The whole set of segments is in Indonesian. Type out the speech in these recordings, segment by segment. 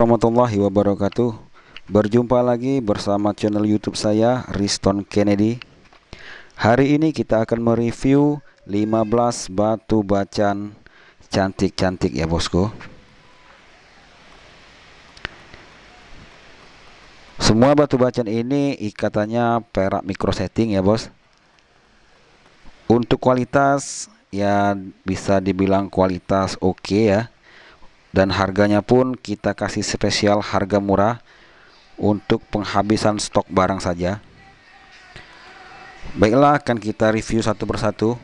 warahmatullahi wabarakatuh Berjumpa lagi bersama channel youtube saya Riston Kennedy Hari ini kita akan mereview 15 batu bacan cantik-cantik ya bosku Semua batu bacan ini ikatannya perak micro setting ya bos Untuk kualitas ya bisa dibilang kualitas oke okay ya dan harganya pun kita kasih spesial harga murah untuk penghabisan stok barang saja baiklah akan kita review satu persatu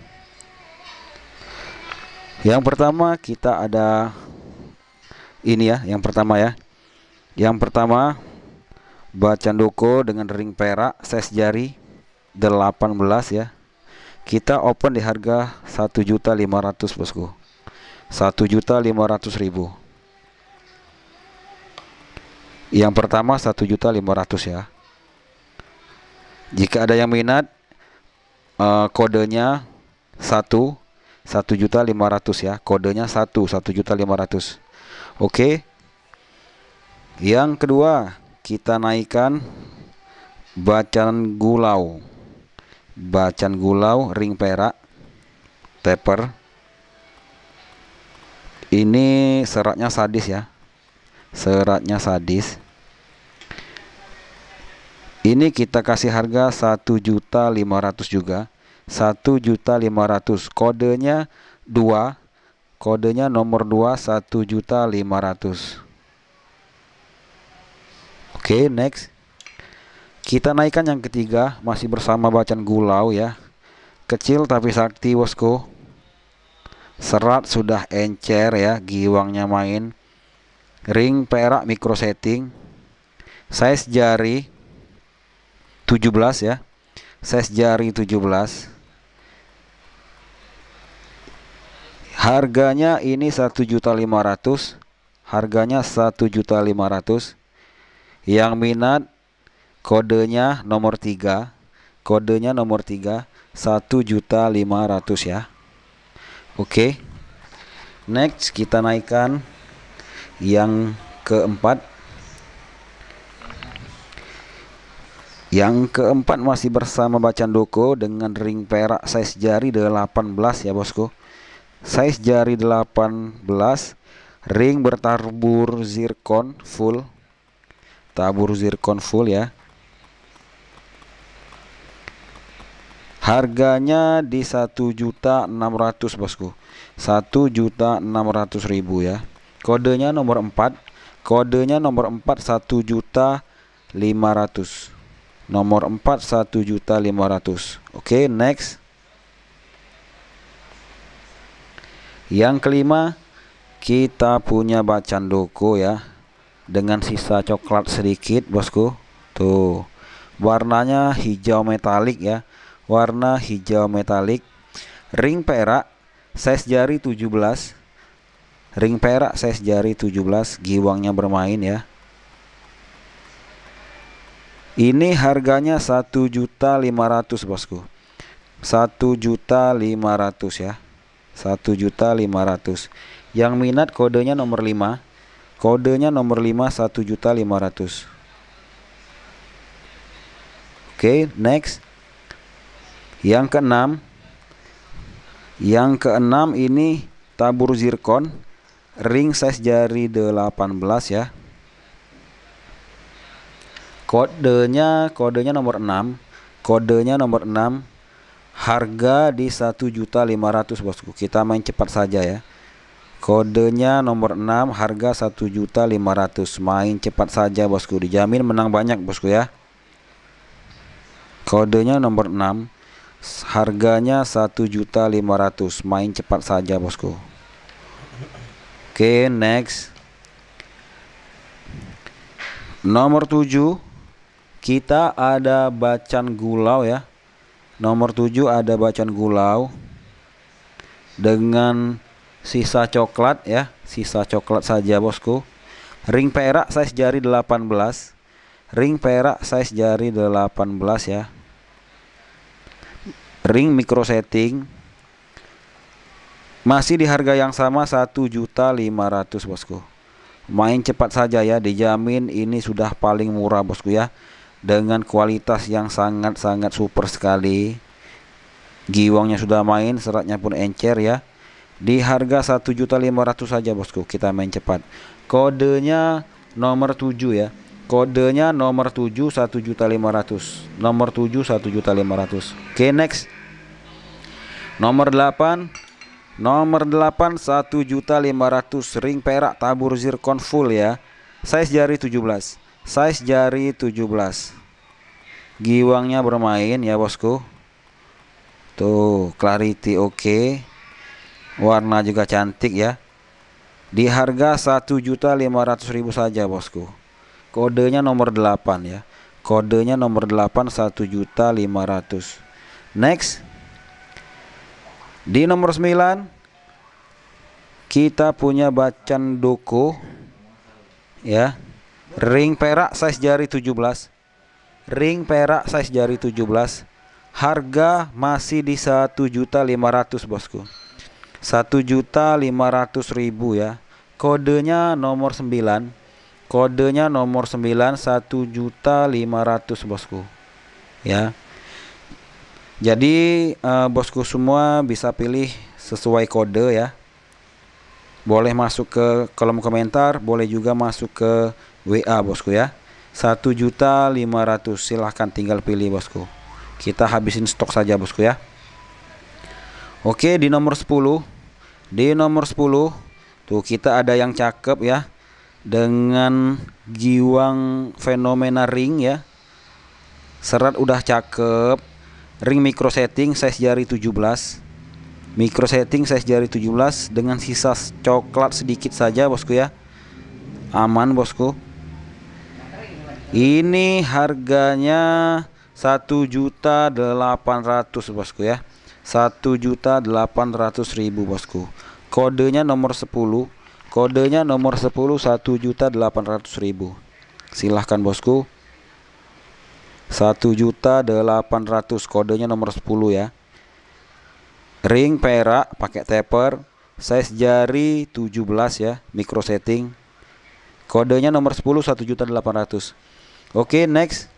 yang pertama kita ada ini ya yang pertama ya yang pertama bacan doko dengan ring perak size jari 18 ya kita open di harga 1.500 bosku juta ribu, yang pertama juta 1.500 ya jika ada yang minat uh, kodenya 1 1.500 ya kodenya 1 ratus. oke yang kedua kita naikkan bacan gulau bacan gulau ring perak taper ini seratnya sadis ya seratnya sadis ini kita kasih harga juta 1.500 juga juta 1.500 kodenya 2 kodenya nomor 2 1.500 Oke okay, next kita naikkan yang ketiga masih bersama bacaan gulau ya kecil tapi sakti bosku serat sudah encer ya giwangnya main ring perak micro setting size jari 17 ya size jari 17 harganya ini 1.500 harganya 1.500 yang minat kodenya nomor 3 kodenya nomor 3 1.500 ya Oke. Okay. Next kita naikkan yang keempat. Yang keempat masih bersama bacaan doko dengan ring perak size jari 18 ya bosku. Size jari 18, ring bertabur zircon full. Tabur zircon full ya. Harganya di 1.600 Bosku. 1.600.000 ya. Kodenya nomor 4. Kodenya nomor 4 1.500. Nomor 4 1.500. Oke, next. Yang kelima, kita punya bacan doko ya. Dengan sisa coklat sedikit, Bosku. Tuh warnanya hijau metalik ya warna hijau metalik, ring perak, size jari 17, ring perak size jari 17, giwangnya bermain ya. Ini harganya 1.500 bosku. 1.500 ya. 1.500. Yang minat kodenya nomor 5. Kodenya nomor 5 1.500. Oke, okay, next. Yang keenam, yang keenam ini tabur zirkon ring size jari 18 ya. Kodenya kodenya nomor 6, kodenya nomor 6. Harga di 1.500 Bosku. Kita main cepat saja ya. Kodenya nomor 6, harga 1.500. Main cepat saja Bosku, dijamin menang banyak Bosku ya. Kodenya nomor 6. Harganya 1.500 Main cepat saja bosku Oke okay, next Nomor 7 Kita ada bacan gulau ya Nomor 7 ada bacan gulau Dengan sisa coklat ya Sisa coklat saja bosku Ring perak size jari 18 Ring perak size jari 18 ya ring micro setting masih di harga yang sama 1.500 bosku main cepat saja ya dijamin ini sudah paling murah bosku ya dengan kualitas yang sangat-sangat super sekali giwangnya sudah main seratnya pun encer ya di harga 1.500 saja bosku kita main cepat kodenya nomor 7 ya kodenya nomor 7 1.500 nomor 7 1.500 oke okay, next Nomor 8 Nomor 8 1.500 ring perak tabur zircon full ya Size jari 17 Size jari 17 Giwangnya bermain ya bosku Tuh clarity oke okay. Warna juga cantik ya Di harga 1.500.000 saja bosku Kodenya nomor 8 ya Kodenya nomor 8 1.500 Next di nomor 9 kita punya bacan doko ya. Ring perak size jari 17. Ring perak size jari 17. Harga masih di 1.500, Bosku. 1.500.000 ya. Kodenya nomor 9. Kodenya nomor 9 1.500, Bosku. Ya. Jadi uh, bosku semua bisa pilih sesuai kode ya. Boleh masuk ke kolom komentar, boleh juga masuk ke WA bosku ya. 1.500 silahkan tinggal pilih bosku. Kita habisin stok saja bosku ya. Oke di nomor 10 Di nomor 10 Tuh kita ada yang cakep ya Dengan Giwang fenomena ring ya Serat udah cakep ring micro setting size jari 17 micro setting size jari 17 dengan sisa coklat sedikit saja bosku ya aman bosku ini harganya 1 juta 800 bosku ya 1 juta 800 ribu bosku kodenya nomor 10 kodenya nomor 10 1 juta 800 ribu silahkan bosku 1 juta 800 kodenya nomor 10 ya ring perak pakai taper size jari 17 ya micro setting kodenya nomor 10 1 juta 800 oke okay, next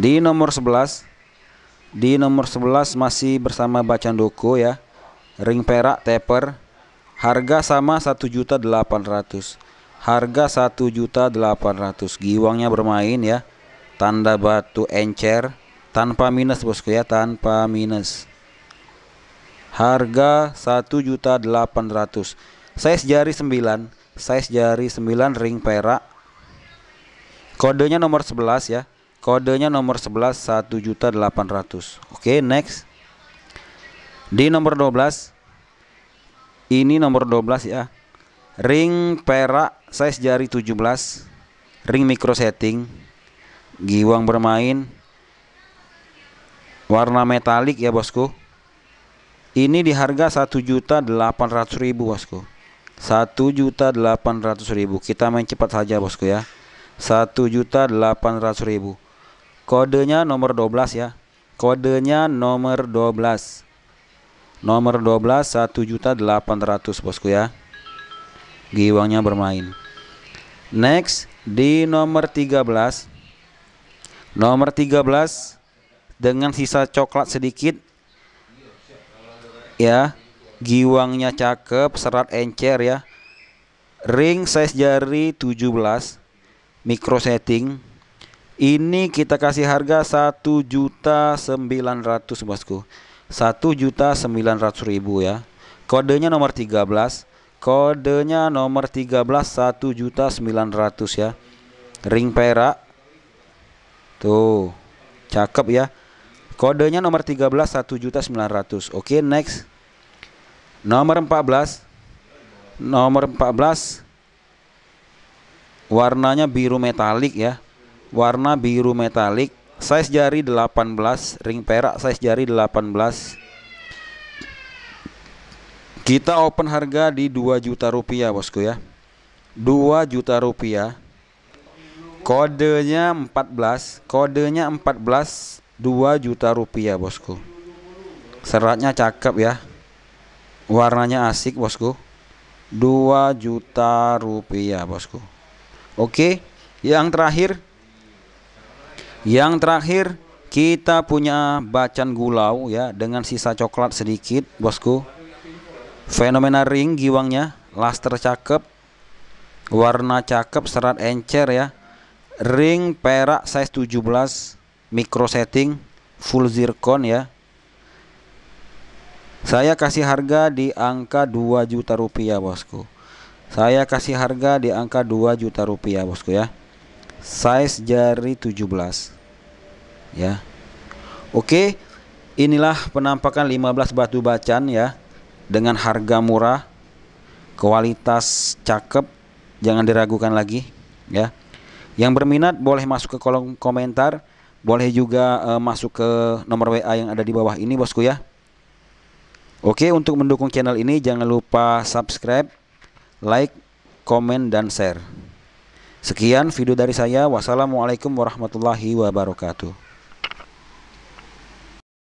di nomor 11 di nomor 11 masih bersama bacaan doko ya ring perak taper harga sama 1 juta 800 Harga 1.800 giwangnya bermain ya. Tanda batu encer tanpa minus bosku ya, tanpa minus. Harga 1.800. Size jari 9, size jari 9 ring perak. Kodenya nomor 11 ya. Kodenya nomor 11 1.800. Oke, next. Di nomor 12 ini nomor 12 ya ring perak size jari 17 ring micro setting giwang bermain warna metalik ya bosku ini di harga 1.800.000 bosku 1.800.000 kita main cepat saja bosku ya 1.800.000 kodenya nomor 12 ya kodenya nomor 12 nomor 12 1.800 bosku ya giwangnya bermain. Next di nomor 13. Nomor 13 dengan sisa coklat sedikit ya. Giwangnya cakep, serat encer ya. Ring size jari 17 micro setting. Ini kita kasih harga 1.900.000 Bosku. 1.900.000 ya Kodenya ribu ya. Kodenya nomor 13 Kodenya nomor 13 1 juta 900 ya. Ring perak. Tuh. Cakep ya. Kodenya nomor 13 1 juta 900. Oke, okay, next. Nomor 14. Nomor 14 warnanya biru metalik ya. Warna biru metalik, size jari 18, ring perak size jari 18. Kita open harga di 2 juta rupiah bosku ya 2 juta rupiah Kodenya 14 Kodenya 14 2 juta rupiah bosku Seratnya cakep ya Warnanya asik bosku 2 juta rupiah bosku Oke Yang terakhir Yang terakhir Kita punya bacan gulau ya Dengan sisa coklat sedikit bosku fenomena ring giwangnya laster cakep warna cakep serat encer ya ring perak size 17 micro setting full zircon ya saya kasih harga di angka 2 juta rupiah bosku saya kasih harga di angka 2 juta rupiah bosku ya size jari 17 ya oke inilah penampakan 15 batu bacan ya dengan harga murah, kualitas cakep, jangan diragukan lagi ya. Yang berminat boleh masuk ke kolom komentar, boleh juga uh, masuk ke nomor WA yang ada di bawah ini bosku ya. Oke, untuk mendukung channel ini jangan lupa subscribe, like, komen dan share. Sekian video dari saya. Wassalamualaikum warahmatullahi wabarakatuh.